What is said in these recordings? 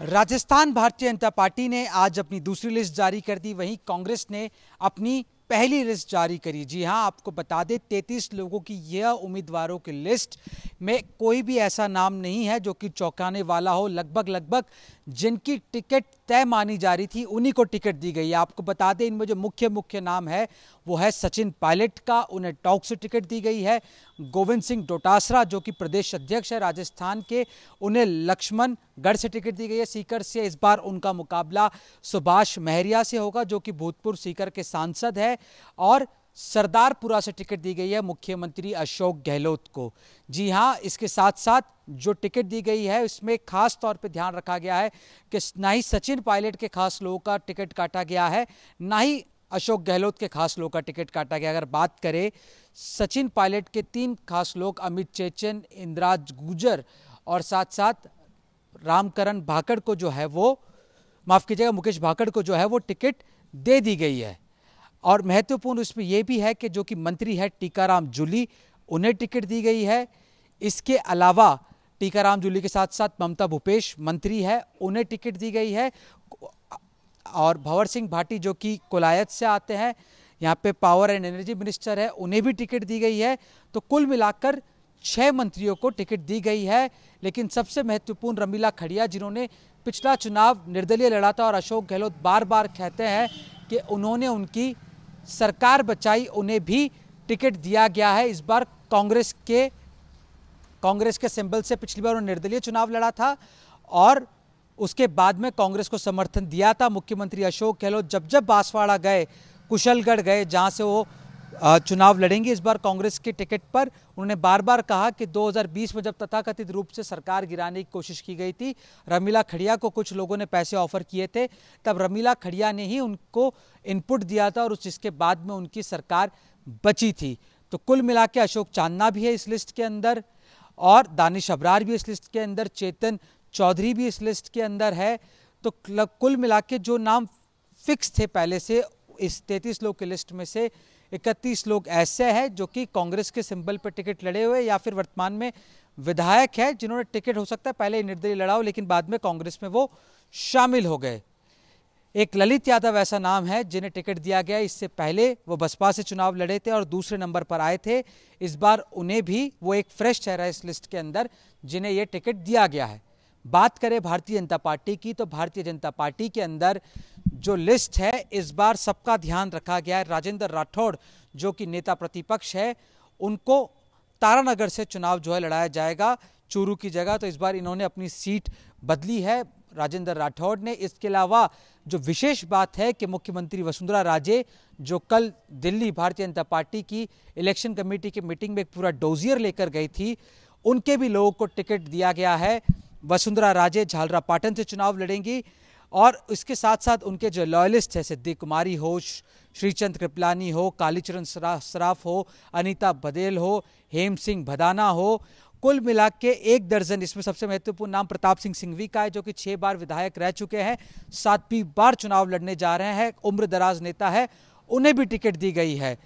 राजस्थान भारतीय जनता पार्टी ने आज अपनी दूसरी लिस्ट जारी कर दी वहीं कांग्रेस ने अपनी पहली लिस्ट जारी करी जी हाँ आपको बता दें तैंतीस लोगों की यह उम्मीदवारों की लिस्ट में कोई भी ऐसा नाम नहीं है जो कि चौंकाने वाला हो लगभग लगभग जिनकी टिकट तय मानी जा रही थी उन्हीं को टिकट दी गई है आपको बता दें इनमें जो मुख्य मुख्य नाम है वो है सचिन पायलट का उन्हें टॉक से टिकट दी गई है गोविंद सिंह डोटासरा जो कि प्रदेश अध्यक्ष है राजस्थान के उन्हें लक्ष्मण गढ़ से टिकट दी गई है सीकर से इस बार उनका मुकाबला सुभाष महरिया से होगा जो कि भूतपूर्व सीकर के सांसद है और सरदारपुरा से टिकट दी गई है मुख्यमंत्री अशोक गहलोत को जी हाँ इसके साथ साथ जो टिकट दी गई है उसमें खास तौर पे ध्यान रखा गया है कि ना ही सचिन पायलट के खास लोगों का टिकट काटा गया है ना ही अशोक गहलोत के खास लोगों का टिकट काटा गया अगर बात करें सचिन पायलट के तीन खास लोग अमित चेचन इंदिराज गुजर और साथ साथ रामकरण भाकड़ को जो है वो माफ़ कीजिएगा मुकेश भाकड़ को जो है वो टिकट दे दी गई है और महत्वपूर्ण उसमें यह भी है कि जो कि मंत्री है टीकाराम जूली उन्हें टिकट दी गई है इसके अलावा टीकाराम जुली के साथ साथ ममता भूपेश मंत्री है उन्हें टिकट दी गई है और भंवर सिंह भाटी जो कि कोलायत से आते हैं यहाँ पे पावर एंड एनर्जी मिनिस्टर है उन्हें भी टिकट दी गई है तो कुल मिलाकर छः मंत्रियों को टिकट दी गई है लेकिन सबसे महत्वपूर्ण रमीला खड़िया जिन्होंने पिछला चुनाव निर्दलीय लड़ा था और अशोक गहलोत बार बार कहते हैं कि उन्होंने उनकी सरकार बचाई उन्हें भी टिकट दिया गया है इस बार कांग्रेस के कांग्रेस के सिंबल से पिछली बार उन्होंने निर्दलीय चुनाव लड़ा था और उसके बाद में कांग्रेस को समर्थन दिया था मुख्यमंत्री अशोक गहलोत जब जब बांसवाड़ा गए कुशलगढ़ गए जहाँ से वो चुनाव लड़ेंगे इस बार कांग्रेस के टिकट पर उन्होंने बार बार कहा कि 2020 में जब तथाकथित रूप से सरकार गिराने की कोशिश की गई थी रमीला खड़िया को कुछ लोगों ने पैसे ऑफर किए थे तब रमीला खड़िया ने ही उनको इनपुट दिया था और इसके बाद में उनकी सरकार बची थी तो कुल मिला के अशोक चांदना भी है इस लिस्ट के अंदर और दानिश अबरार भी इस लिस्ट के अंदर चेतन चौधरी भी इस लिस्ट के अंदर है तो कुल मिला के जो नाम फिक्स थे पहले से इस तैतीस लोग की लिस्ट में से इकतीस लोग ऐसे हैं जो कि कांग्रेस के सिंबल पर टिकट लड़े हुए या फिर वर्तमान में विधायक है जिन्होंने टिकट हो सकता है पहले निर्दलीय लड़ाओ लेकिन बाद में कांग्रेस में वो शामिल हो गए एक ललित यादव ऐसा नाम है जिन्हें टिकट दिया गया इससे पहले वो बसपा से चुनाव लड़े थे और दूसरे नंबर पर आए थे इस बार उन्हें भी वो एक फ्रेश चेहरा इस लिस्ट के अंदर जिन्हें ये टिकट दिया गया है बात करें भारतीय जनता पार्टी की तो भारतीय जनता पार्टी के अंदर जो लिस्ट है इस बार सबका ध्यान रखा गया है राजेंद्र राठौड़ जो कि नेता प्रतिपक्ष है उनको तारानगर से चुनाव जो है लड़ाया जाएगा चूरू की जगह तो इस बार इन्होंने अपनी सीट बदली है राजेंद्र राठौड़ ने इसके अलावा जो विशेष बात है कि मुख्यमंत्री वसुंधरा राजे जो कल दिल्ली भारतीय जनता पार्टी की इलेक्शन कमेटी की मीटिंग में एक पूरा डोजियर लेकर गई थी उनके भी लोगों को टिकट दिया गया है वसुंधरा राजे झालरा पाटन से चुनाव लड़ेंगी और इसके साथ साथ उनके जो लॉयलिस्ट है सिद्धि कुमारी हो श्रीचंद कृपलानी हो कालीचरण सराफ हो अनीता बदेल हो हेम सिंह भदाना हो कुल मिला के एक दर्जन इसमें सबसे महत्वपूर्ण नाम प्रताप सिंह सिंघवी का है जो कि छः बार विधायक रह चुके हैं सातवीं बार चुनाव लड़ने जा रहे हैं उम्र दराज नेता है उन्हें भी टिकट दी गई है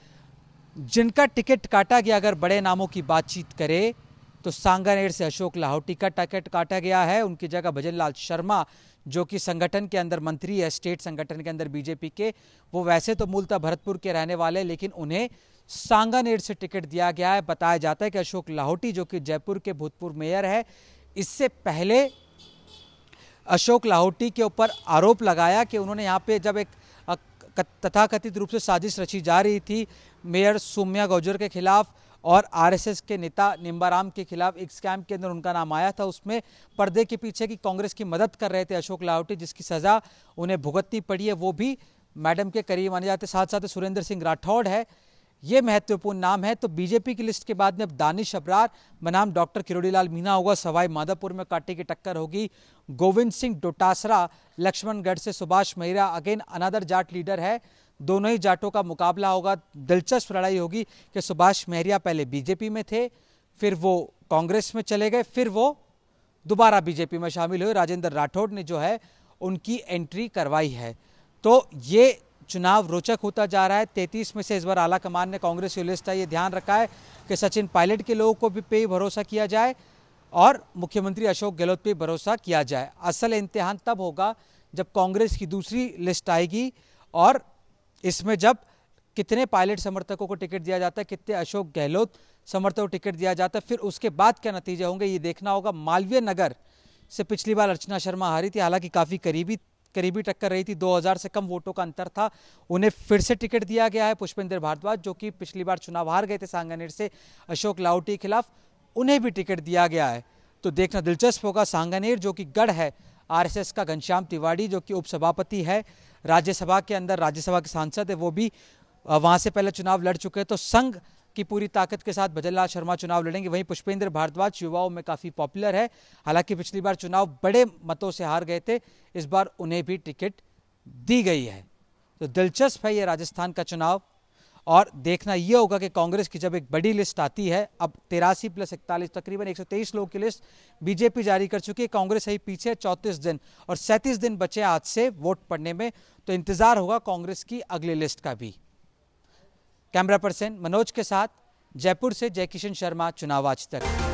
जिनका टिकट काटा गया अगर बड़े नामों की बातचीत करे तो सांगानेर से अशोक लाहौटी का टिकट काटा गया है उनकी जगह भजन लाल शर्मा जो कि संगठन के अंदर मंत्री है स्टेट संगठन के अंदर बीजेपी के वो वैसे तो मूलतः भरतपुर के रहने वाले लेकिन उन्हें सांगानेर से टिकट दिया गया है बताया जाता है कि अशोक लाहौटी जो कि जयपुर के भूतपूर्व मेयर है इससे पहले अशोक लाहौटी के ऊपर आरोप लगाया कि उन्होंने यहाँ पे जब एक तथाकथित रूप से साजिश रची जा रही थी मेयर सोम्या गौजर के खिलाफ और आरएसएस के नेता निम्बाराम के खिलाफ एक स्कैम के अंदर उनका नाम आया था उसमें पर्दे के पीछे की कांग्रेस की मदद कर रहे थे अशोक लाहौटी जिसकी सज़ा उन्हें भुगतनी पड़ी है वो भी मैडम के करीब माने जाते साथ साथ सुरेंद्र सिंह राठौड़ है ये महत्वपूर्ण नाम है तो बीजेपी की लिस्ट के बाद में अब दानिश अबरार बनाम डॉक्टर किरोड़ीलाल मीना होगा सवाई माधोपुर में काटे की टक्कर होगी गोविंद सिंह डोटासरा लक्ष्मणगढ़ से Subhash Mehra again another Jat leader है दोनों ही जाटों का मुकाबला होगा दिलचस्प लड़ाई होगी कि सुभाष मेहरिया पहले बीजेपी में थे फिर वो कांग्रेस में चले गए फिर वो दोबारा बीजेपी में शामिल हुए राजेंद्र राठौड़ ने जो है उनकी एंट्री करवाई है तो ये चुनाव रोचक होता जा रहा है तैंतीस में से इस बार आला कमान ने कांग्रेस की लिस्ट का ये ध्यान रखा है कि सचिन पायलट के लोगों को भी पे भरोसा किया जाए और मुख्यमंत्री अशोक गहलोत पे भरोसा किया जाए असल इम्तहान तब होगा जब कांग्रेस की दूसरी लिस्ट आएगी और इसमें जब कितने पायलट समर्थकों को टिकट दिया जाता है कितने अशोक गहलोत समर्थकों को टिकट दिया जाता है फिर उसके बाद क्या नतीजे होंगे ये देखना होगा मालवीय नगर से पिछली बार अर्चना शर्मा हारी थी हालांकि काफ़ी करीबी करीबी टक्कर रही थी 2000 से कम वोटों का अंतर था उन्हें फिर से टिकट दिया गया है पुष्पेंद्र भारद्वाज जो कि पिछली बार चुनाव हार गए थे सांगानेर से अशोक लाउटी के खिलाफ उन्हें भी टिकट दिया गया है तो देखना दिलचस्प होगा सांगानेर जो कि गढ़ है आरएसएस का घनश्याम तिवाड़ी जो कि उपसभापति है राज्यसभा के अंदर राज्यसभा के सांसद है वो भी वहाँ से पहले चुनाव लड़ चुके हैं तो संघ की पूरी ताकत के साथ भजनलाल शर्मा चुनाव लड़ेंगे वहीं पुष्पेंद्र भारद्वाज युवाओं में काफ़ी पॉपुलर है हालांकि पिछली बार चुनाव बड़े मतों से हार गए थे इस बार उन्हें भी टिकट दी गई है तो दिलचस्प है ये राजस्थान का चुनाव और देखना यह होगा कि कांग्रेस की जब एक बड़ी लिस्ट आती है अब तेरासी प्लस इकतालीस तकरीबन एक लोगों की लिस्ट बीजेपी जारी कर चुकी है कांग्रेस यही पीछे है चौंतीस दिन और सैंतीस दिन बचे आज से वोट पड़ने में तो इंतज़ार होगा कांग्रेस की अगली लिस्ट का भी कैमरा पर्सन मनोज के साथ जयपुर से जयकिशन शर्मा चुनाव आज तक